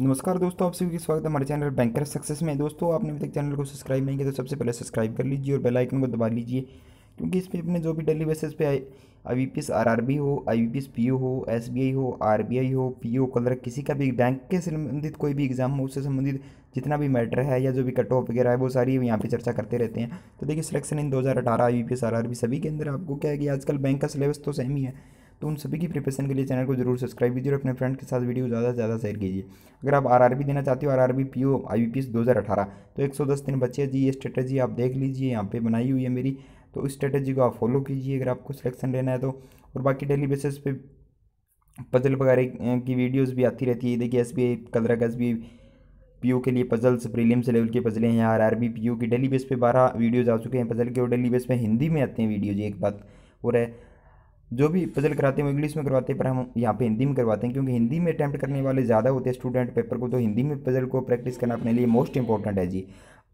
नमस्कार दोस्तों आप सभी का स्वागत है हमारे चैनल बैंकर सक्सेस में दोस्तों आपने अभी तक चैनल को सब्सक्राइब नहीं किया तो सबसे पहले सब्सक्राइब कर लीजिए और बेल आइकन को दबा लीजिए क्योंकि इस पर अपने जो भी डेली बेसिस पे I I P S R R B हो I P S P O हो एस बी आई हो आर बी आई हो पी ओ कलर किसी का भी बैंक के संबंधित कोई भी एग्जाम हो उससे संबंधित जितना भी मैटर है या जो भी कट ऑफ वगैरह है वो सारी यहाँ पे चर्चा करते रहते हैं तो देखिए सिलेक्शन इन दो हज़ार अठारह I P S R R B सभी के अंदर आपको क्या है कि आजकल बैंक का सिलेबस तो सेम ही है तो उन सभी की प्रिपरेशन के लिए चैनल को जरूर सब्सक्राइब कीजिए और अपने फ्रेंड के साथ वीडियो ज़्यादा से ज़्यादा शेयर कीजिए अगर आप आरआरबी देना चाहते हो आरआरबी पीओ आईबीपीएस 2018 तो 110 दिन बच्चे जी ये स्ट्रेटेजी आप देख लीजिए यहाँ पे बनाई हुई है मेरी तो उस स्ट्रेटेजी को आप फॉलो कीजिए अगर आपको सिलेक्शन लेना है तो और बाकी डेली बेसिस पे पजल वगैरह की वीडियोस भी आती रहती है देखिए एस बी आई कलरा का एस बी के लिए पजल्स प्रीलिम्स लेवल के पजलें हैं आर आर बी पी की डेली बेस पे बारह वीडियोज़ आ चुके हैं पजल के और डेली बेस पे हिंदी में आते हैं वीडियोज एक बात और है जो भी पजल कराते हैं वो इंग्लिश में करवाते हैं पर हम यहाँ पे हिंदी में करवाते हैं क्योंकि हिंदी में अटैम्प्ट करने वाले ज़्यादा होते हैं स्टूडेंट पेपर को तो हिंदी में पजल को प्रैक्टिस करना अपने लिए मोस्ट इंपॉर्टेंट है जी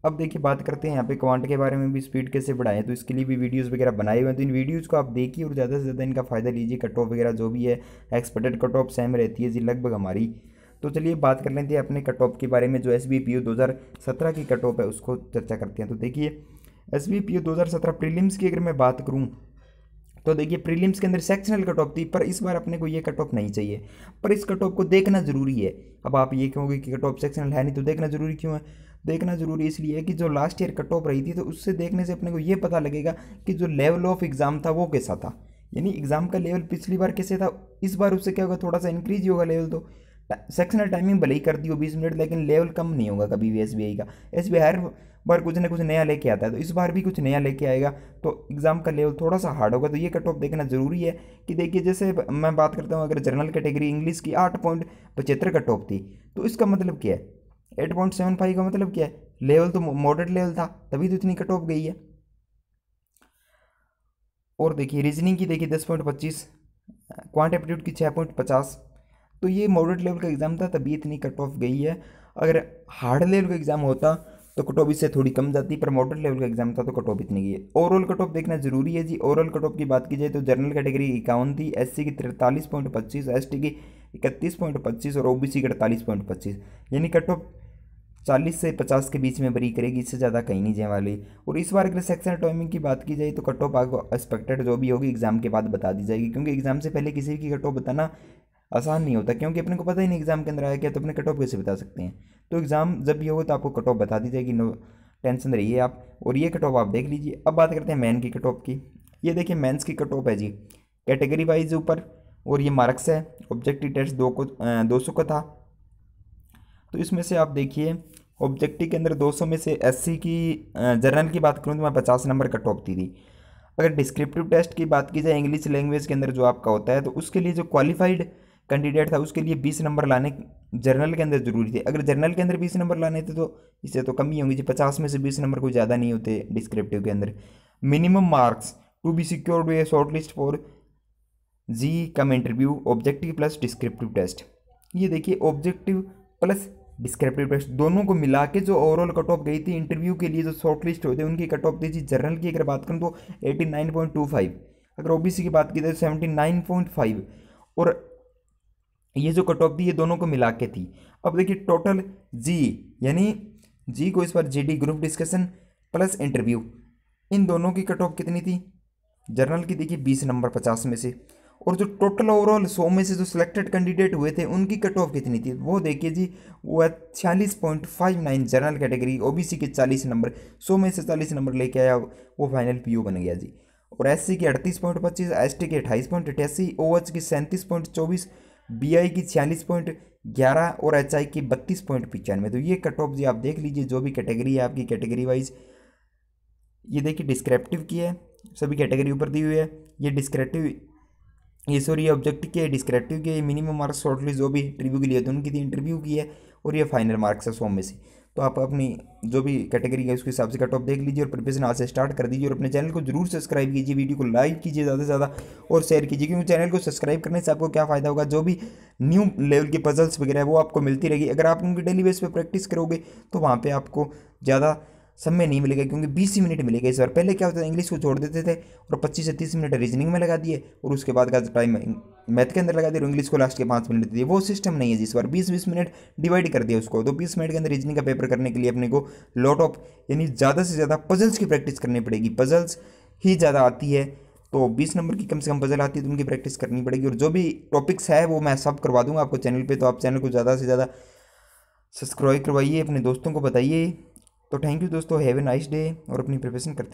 अब देखिए बात करते हैं यहाँ पे क्वांट के बारे में भी स्पीड कैसे बढ़ाएं तो इसके लिए भी वीडियोस वगैरह बनाए हुए हैं तो इन वीडियोस को आप देखिए और ज़्यादा से ज़्यादा इनका फ़ायदा लीजिए कट ऑफ वगैरह जो भी है एक्सपेक्टेड कट ऑफ सेम रहती है जी लगभग हमारी तो चलिए बात कर लेते हैं अपने कट ऑफ के बारे में जो एस बी पी की कट ऑफ है उसको चर्चा करते हैं तो देखिए एस बी पी प्रीलिम्स की अगर मैं बात करूँ तो देखिए प्रीलिम्स के अंदर सेक्शनल कट ऑफ थी पर इस बार अपने को ये कट ऑफ नहीं चाहिए पर इस कट ऑफ को देखना ज़रूरी है अब आप ये कहोगे कि कट ऑफ सेक्शनल है नहीं तो देखना ज़रूरी क्यों है देखना ज़रूरी इसलिए है कि जो लास्ट ईयर कट ऑफ रही थी तो उससे देखने से अपने को ये पता लगेगा कि जो लेवल ऑफ एग्ज़ाम था वो कैसा था यानी एग्ज़ाम का लेवल पिछली बार कैसे था इस बार उससे क्या होगा थोड़ा सा इंक्रीज ही होगा लेवल तो सेक्शनल टाइमिंग भले ही कर दी हो बीस मिनट लेकिन लेवल कम नहीं होगा कभी भी एस बी आई का एस बी आई हर बार कुछ ना कुछ नया लेके आता है तो इस बार भी कुछ नया लेके आएगा तो एग्ज़ाम का लेवल थोड़ा सा हार्ड होगा तो ये कट ऑफ देखना ज़रूरी है कि देखिए जैसे मैं बात करता हूँ अगर जनरल कैटेगरी इंग्लिश की आठ पॉइंट पचहत्तर कट ऑफ थी तो इसका मतलब क्या है एट पॉइंट सेवन फाइव का मतलब क्या है लेवल तो मॉडरेट लेवल था तभी तो इतनी कट ऑफ गई है और देखिए रीजनिंग की देखिए दस पॉइंट पच्चीस क्वान्ट एप्टीट्यूड की छः पॉइंट पचास तो ये मॉडरेट लेवल का एग्ज़ाम था तभी इतनी कट ऑफ गई है अगर हार्ड लेवल का एग्ज़ाम होता तो कट ऑफ इससे थोड़ी कम जाती पर मॉडरेट लेवल का एग्जाम था तो कट ऑफ इतनी गई है ओवरऑल कट ऑफ देखना जरूरी है जी ओवरऑल कट ऑफ की बात की जाए तो जनरल कैटेगरी इक्यावन थी एस की तिरतालीस पॉइंट पच्चीस एस की इकतीस पॉइंट पच्चीस और ओ बी सी की अड़तालीस पॉइंट पच्चीस यानी कट ऑफ चालीस से पचास के बीच में बरी करेगी इससे ज़्यादा कहीं नहीं जाए वाली और इस बार अगर सेक्शन टाइमिंग की बात की जाए तो कट ऑफ आपको एक्सपेक्टेड जो भी होगी एग्ज़ाम के बाद बता दी जाएगी क्योंकि एग्ज़ाम से पहले किसी की कट ऑफ बताना आसान नहीं होता क्योंकि अपने को पता ही नहीं एग्ज़ाम के अंदर आया क्या तो अपने कट ऑफ कैसे बता सकते हैं तो एग्ज़ाम जब भी होगा तो आपको कट ऑफ बता दी जाएगी नो टेंशन रहिए आप और ये कट ऑफ आप देख लीजिए अब बात करते हैं मैन की कट ऑफ की ये देखिए मैंस की कट ऑफ है जी कैटेगरी वाइज ऊपर और ये मार्क्स है ऑब्जेक्टिव टेस्ट दो को दो सौ का था तो इसमें से आप देखिए ऑब्जेक्टिव के अंदर 200 में से एससी की जर्नल की बात करूँ तो मैं 50 नंबर कट ऑफ दी थी अगर डिस्क्रिप्टिव टेस्ट की बात की जाए इंग्लिश लैंग्वेज के अंदर जो आपका होता है तो उसके लिए जो क्वालिफाइड कैंडिडेट था उसके लिए बीस नंबर लाने जर्नल के अंदर जरूरी थे अगर जर्नल के अंदर बीस नंबर लाने थे तो इससे तो कम ही जी पचास में से बीस नंबर कोई ज़्यादा नहीं होते डिस्क्रिप्टिव के अंदर minimum marks to be secured we shortlist for G cum interview objective plus descriptive test ये देखिए ऑब्जेक्टिव प्लस डिस्क्रिप्टिव टेस्ट दोनों को मिला के जो ओवरऑल कट ऑफ गई थी इंटरव्यू के लिए जो शॉर्ट लिस्ट होते हैं उनकी कट ऑफ थी जी की अगर बात करूँ तो eighty nine point two five अगर सी की बात की जाए तो सेवेंटी नाइन पॉइंट फाइव और ये जो कट ऑफ थी ये दोनों को मिला के थी अब देखिए टोटल जी यानी जी को इस बार D group discussion plus interview इन दोनों की कट ऑफ कितनी थी जर्नल की देखिए बीस नंबर पचास में से और जो टोटल ओवरऑल सौ में से जो सिलेक्टेड कैंडिडेट हुए थे उनकी कट ऑफ कितनी थी वो देखिए जी वो है छियालीस point five nine general category OBC के चालीस नंबर सौ में से चालीस नंबर लेके आया वो फाइनल पीयू बन गया जी और एससी के अड़तीस पॉइंट पच्चीस टी के अट्ठाईस पॉइंट अठासी ओएच की सैंतीस पॉइंट चौबीस बी आई की छियालीस पॉइंट ग्यारह और एच आई की बत्तीस पॉइंट पचानवे तो ये कट ऑफ जी आप देख लीजिए जो भी कैटेगरी है आपकी कैटेगरी वाइज ये देखिए डिस्क्रिप्टिव की है सभी कैटेगरी ऊपर दी हुई है ये डिस्क्रिप्टिव ये सॉरी ऑब्जेक्ट की है डिस्क्रिप्टिव की है मिनिमम मार्क्स शॉर्टलिस्ट जो भी इंटरव्यू के लिए तो उनकी थी इंटरव्यू की है और ये फाइनल मार्क्स है सौ में से तो आप अपनी जो भी कैटेगरी है उसके हिसाब से कट ऑफ देख लीजिए और प्रिपरेशन आज से स्टार्ट कर दीजिए और अपने चैनल को जरूर सब्सक्राइब कीजिए वीडियो को लाइक कीजिए ज़्यादा से ज़्यादा और शेयर कीजिए क्योंकि चैनल को सब्सक्राइब करने से आपको क्या फ़ायदा होगा जो भी न्यू लेवल की पजल्स वगैरह वो आपको मिलती रहेगी अगर आप उनकी डेली बेस पर प्रैक्टिस करोगे तो वहाँ पर आपको ज़्यादा समय में नहीं मिलेगा क्योंकि बीस ही मिनट मिलेगा इस बार पहले क्या होता था इंग्लिश को छोड़ देते थे और पच्चीस से तीस मिनट रीजनिंग में लगा दिए और उसके बाद का टाइम मैथ के अंदर लगा दिया और इंग्लिश को लास्ट के पाँच मिनट दिए वो सिस्टम नहीं है जिस बार बीस बीस मिनट डिवाइड कर दिया उसको तो बीस मिनट के अंदर रीजनिंग का पेपर करने के लिए अपने को लॉट ऑफ यानी ज़्यादा से ज़्यादा पजल्स की प्रैक्टिस करनी पड़ेगी पजल्स ही ज़्यादा आती है तो 20 नंबर की कम से कम पजल आती है तो उनकी प्रैक्टिस करनी पड़ेगी और जो भी टॉपिक्स है वो मैं सब करवा दूंगा आपको चैनल पे तो आप चैनल को ज़्यादा से ज़्यादा सब्सक्राइब करवाइए अपने दोस्तों को बताइए तो थैंक यू दोस्तों हैव ए नाइस डे और अपनी प्रिपरेशन करते